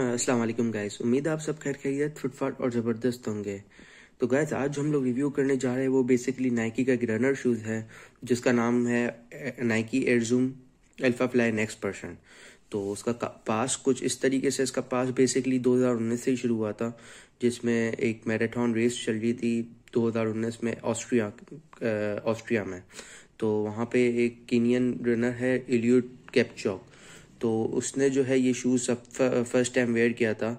Aslam uh, guys उम्मीद आप सब खैर खैरियत फुटफाट और ज़बरदस्त होंगे तो गायस आज हम लोग रिव्यू करने जा रहे हैं वो बेसिकली नाइकी का एक रनर शूज़ है जिसका नाम है Nike Air Zoom Alphafly next person तो उसका पास कुछ इस तरीके से इसका पास बेसिकली 2019 से ही शुरू हुआ था जिसमें एक मैराथन रेस चल रही थी 2019 में ऑस्ट्रिया ऑस्ट्रिया uh, में तो वहाँ पे एक कीनियन रनर है इलियूट कैपचॉक तो उसने जो है ये शूज़ सब फर्स्ट टाइम वेयर किया था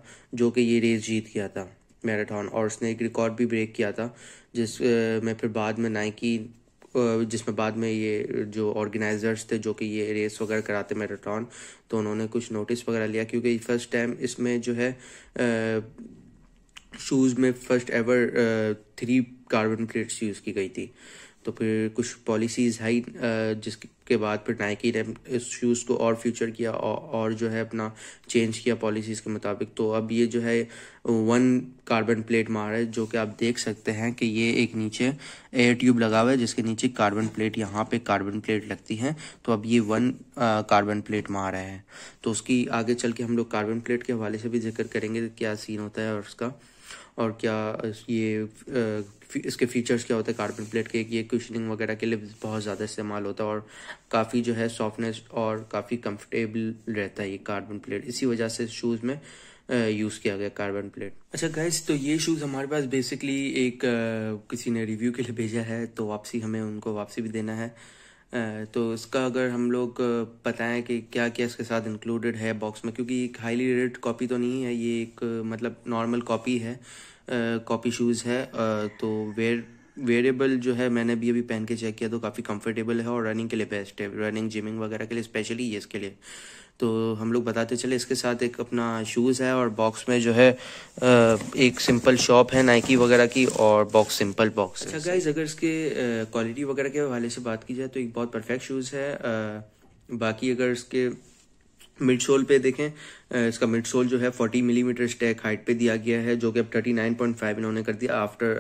जो कि ये रेस जीत गया था मैराथन और उसने एक रिकॉर्ड भी ब्रेक किया था जिस में फिर बाद में नाइकी जिसमें बाद में ये जो ऑर्गेनाइजर्स थे जो कि ये रेस वगैरह कराते मैराथन तो उन्होंने कुछ नोटिस वगैरह लिया क्योंकि फर्स्ट टाइम इसमें जो है शूज़ में first ever three carbon plates use की गई थी तो फिर कुछ पॉलिसीज़ आई जिसके बाद फिर नाइकी ने इस शूज़ को और फ्यूचर किया और जो है अपना चेंज किया पॉलिसीज़ के मुताबिक तो अब ये जो है वन कार्बन प्लेट मार है जो कि आप देख सकते हैं कि ये एक नीचे एयर ट्यूब लगा हुआ है जिसके नीचे कार्बन प्लेट यहाँ पे कार्बन प्लेट लगती है तो अब ये वन कार्बन प्लेट मार है तो उसकी आगे चल के हम लोग कार्बन प्लेट के हवाले से भी जिक्र करेंगे क्या सीन होता है और उसका और क्या ये इसके फीचर्स क्या होते हैं कार्बन प्लेट के ये क्वेश्चनिंग वगैरह के लिए बहुत ज़्यादा इस्तेमाल होता है और काफ़ी जो है सॉफ्टनेस और काफ़ी कंफर्टेबल रहता है ये कार्बन प्लेट इसी वजह से शूज़ में यूज़ किया गया कार्बन प्लेट अच्छा गैस तो ये शूज़ हमारे पास बेसिकली एक किसी ने रिव्यू के लिए भेजा है तो वापसी हमें उनको वापसी भी देना है तो इसका अगर हम लोग बताएं कि क्या क्या इसके साथ इंक्लूडेड है बॉक्स में क्योंकि एक हाईली रेटेड कॉपी तो नहीं है ये एक मतलब नॉर्मल कॉपी है कॉपी शूज़ है तो वेयर वेरिएबल जो है मैंने भी अभी पहन के चेक किया तो काफ़ी कंफर्टेबल है और रनिंग के लिए बेस्ट है रनिंग जिमिंग वगैरह के लिए स्पेशली ये इसके लिए तो हम लोग बताते चले इसके साथ एक अपना शूज़ है और बॉक्स में जो है एक सिंपल शॉप है नाइकी वगैरह की और बॉक्स सिंपल बॉक्स अच्छा गाइज अगर इसके क्वालिटी वगैरह के हवाले से बात की जाए तो एक बहुत परफेक्ट शूज़ है बाकी अगर इसके मिड सोल पे देखें इसका मिड सोल जो है 40 मिलीमीटर स्टैक हाइट पे दिया गया है जो कि अब 39.5 इन्होंने कर दिया आफ्टर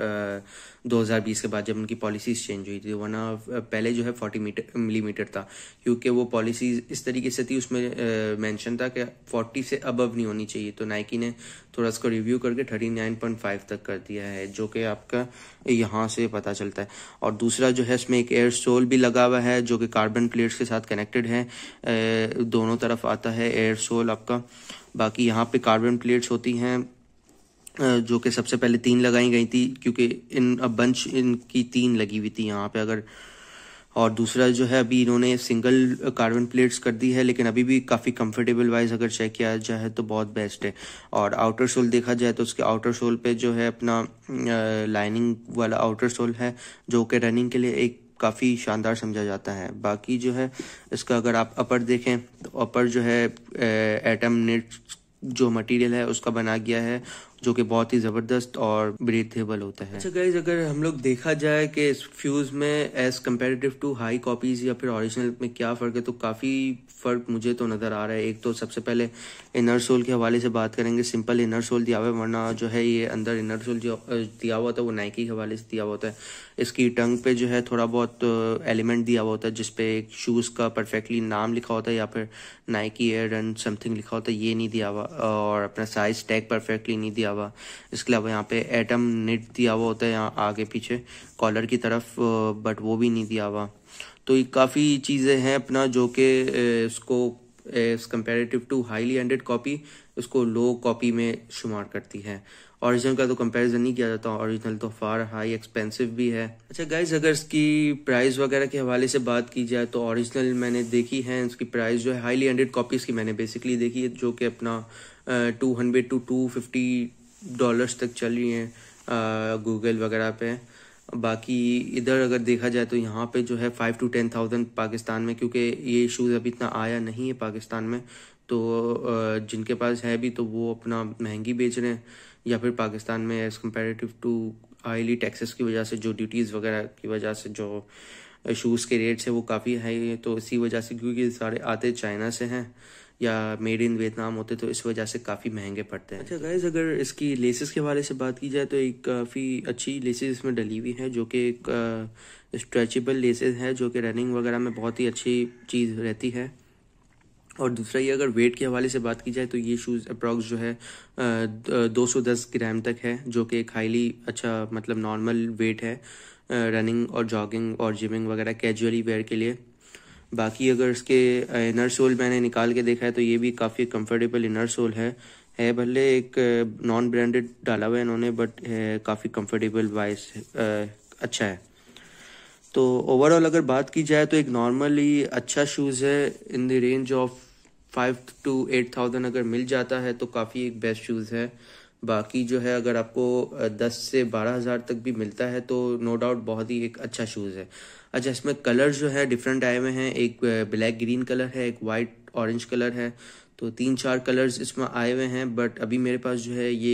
2020 के बाद जब उनकी पॉलिसीज चेंज हुई थी वरना पहले जो है 40 मीटर मिलीमीटर था क्योंकि वो पॉलिसीज इस तरीके से थी उसमें मेंशन था कि 40 से अबव नहीं होनी चाहिए तो नाइकी ने थोड़ा उसको रिव्यू करके 39.5 तक कर दिया है जो कि आपका यहाँ से पता चलता है और दूसरा जो है इसमें एक एयर सोल भी लगा हुआ है जो कि कार्बन प्लेट्स के साथ कनेक्टेड है दोनों तरफ आता है एयर सोल आपका बाकी यहाँ पे कार्बन प्लेट्स होती हैं जो कि सबसे पहले तीन लगाई गई थी क्योंकि इन अब बंच इनकी तीन लगी हुई थी यहाँ पे अगर और दूसरा जो है अभी इन्होंने सिंगल कार्बन प्लेट्स कर दी है लेकिन अभी भी काफ़ी कंफर्टेबल वाइज अगर चेक किया जाए तो बहुत बेस्ट है और आउटर सोल देखा जाए तो उसके आउटर सोल पे जो है अपना लाइनिंग वाला आउटर सोल है जो कि रनिंग के लिए एक काफ़ी शानदार समझा जाता है बाकी जो है इसका अगर आप अपर देखें तो अपर जो है एटम नेट जो मटेरियल है उसका बना गया है जो कि बहुत ही जबरदस्त और ब्रीथेबल होता है अच्छा गाइज अगर हम लोग देखा जाए कि इस फ्यूज में as comparative to high copies या फिर ओरिजिनल में क्या फर्क है तो काफी फर्क मुझे तो नजर आ रहा है एक तो सबसे पहले इनर सोल के हवाले से बात करेंगे सिंपल इनर सोल दिया हुआ है वरना जो है ये अंदर इनर सोल जो दिया हुआ था वो नाइकी के हवाले से दिया हुआ होता है इसकी टंग पे जो है थोड़ा बहुत एलिमेंट दिया हुआ होता है जिसपे एक शूज़ का परफेक्टली नाम लिखा होता है या फिर नाइकी एयर एंड समथिंग लिखा होता है ये नहीं दिया हुआ और अपना साइज टैग परफेक्टली नहीं दिया हुआ इसके अलावा यहाँ पे एटम नेट दिया हुआ होता है यहाँ आगे पीछे कॉलर की तरफ बट वो भी नहीं दिया हुआ तो ये काफ़ी चीज़ें हैं अपना जो कि इसको as comparative to highly ended copy इसको लो कॉपी में शुमार करती है ओरिजिनल का तो कंपैरिजन नहीं किया जाता ओरिजिनल तो फार हाई एक्सपेंसिव भी है अच्छा गाइज अगर इसकी प्राइस वगैरह के हवाले से बात की जाए तो ओरिजिनल मैंने देखी है इसकी प्राइस जो है हाईली एंडेड कॉपीज़ की मैंने बेसिकली देखी है जो कि अपना two hundred to two fifty dollars तक चल रही हैं गूगल वगैरह पे बाकी इधर अगर देखा जाए तो यहाँ पे जो है five to ten thousand Pakistan में क्योंकि ये इशूज़ अभी इतना आया नहीं है पाकिस्तान में तो जिनके पास है भी तो वो अपना महंगी बेच रहे हैं या फिर पाकिस्तान में as comparative to highly taxes की वजह से जो ड्यूटीज़ वगैरह की वजह से जो शूज़ के रेट्स है वो काफ़ी हाई है तो इसी वजह से क्योंकि सारे आते चाइना से हैं या मेड इन वियतनाम होते तो इस वजह से काफ़ी महंगे पड़ते हैं अच्छा गैस अगर इसकी लेसेस के हवाले से बात की जाए तो एक काफ़ी अच्छी लेसेस इसमें डली हुई हैं जो कि एक स्ट्रेचेबल लेसेस है जो कि रनिंग वगैरह में बहुत ही अच्छी चीज़ रहती है और दूसरा ये अगर वेट के हवाले से बात की जाए तो ये शूज़ अप्रॉक्स जो है दो सौ दस ग्राम तक है जो कि एक हाईली अच्छा मतलब नॉर्मल वेट है रनिंग और जॉगिंग और जिमिंग वगैरह कैजुअली वेयर के लिए बाकी अगर इसके इनर सोल मैंने निकाल के देखा है तो ये भी काफ़ी कंफर्टेबल इनर सोल है है भले एक नॉन ब्रांडेड डाला हुआ है इन्होंने बट काफ़ी कंफर्टेबल वाइस अच्छा है तो ओवरऑल अगर बात की जाए तो एक नॉर्मली अच्छा शूज़ है in the range of five to eight thousand अगर मिल जाता है तो काफ़ी एक बेस्ट शूज़ है बाकी जो है अगर आपको दस से बारह हज़ार तक भी मिलता है तो नो डाउट बहुत ही एक अच्छा शूज़ है अच्छा इसमें कलर्स जो है डिफरेंट आए हुए हैं एक ब्लैक ग्रीन कलर है एक वाइट ऑरेंज कलर है तो तीन चार कलर्स इसमें आए हुए हैं बट अभी मेरे पास जो है ये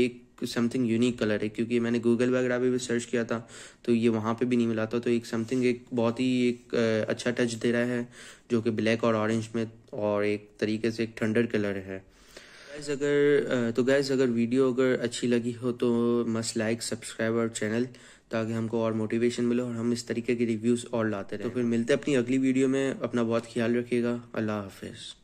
समथिंग यूनिक कलर है क्योंकि मैंने गूगल वगैरह पे भी सर्च किया था तो ये वहाँ पे भी नहीं मिला था तो एक समथिंग एक बहुत ही एक अच्छा टच दे रहा है जो कि ब्लैक और ऑरेंज में और एक तरीके से एक ठंडर कलर है गैस अगर तो गैस अगर वीडियो अगर अच्छी लगी हो तो मस्ट लाइक सब्सक्राइब और चैनल ताकि हमको और मोटिवेशन मिले और हम इस तरीके के रिव्यूज़ और लाते रहे तो फिर मिलते हैं अपनी अगली वीडियो में अपना बहुत ख्याल रखिएगा अल्लाह हाफिज़